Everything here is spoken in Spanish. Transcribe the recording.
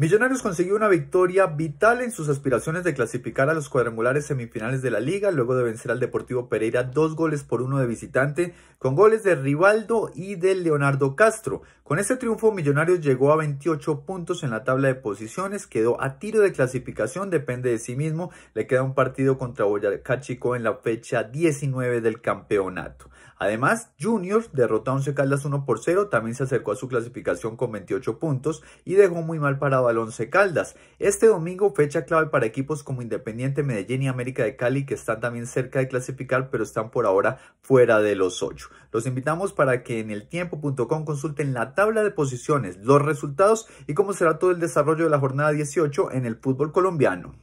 Millonarios consiguió una victoria vital en sus aspiraciones de clasificar a los cuadrangulares semifinales de la liga, luego de vencer al Deportivo Pereira dos goles por uno de visitante, con goles de Rivaldo y de Leonardo Castro. Con este triunfo, Millonarios llegó a 28 puntos en la tabla de posiciones, quedó a tiro de clasificación, depende de sí mismo, le queda un partido contra Boyacá Chico en la fecha 19 del campeonato. Además, Junior derrotó a Once Caldas 1 por 0, también se acercó a su clasificación con 28 puntos y dejó muy mal parado 11 Caldas. Este domingo fecha clave para equipos como Independiente, Medellín y América de Cali que están también cerca de clasificar pero están por ahora fuera de los ocho. Los invitamos para que en eltiempo.com consulten la tabla de posiciones, los resultados y cómo será todo el desarrollo de la jornada 18 en el fútbol colombiano.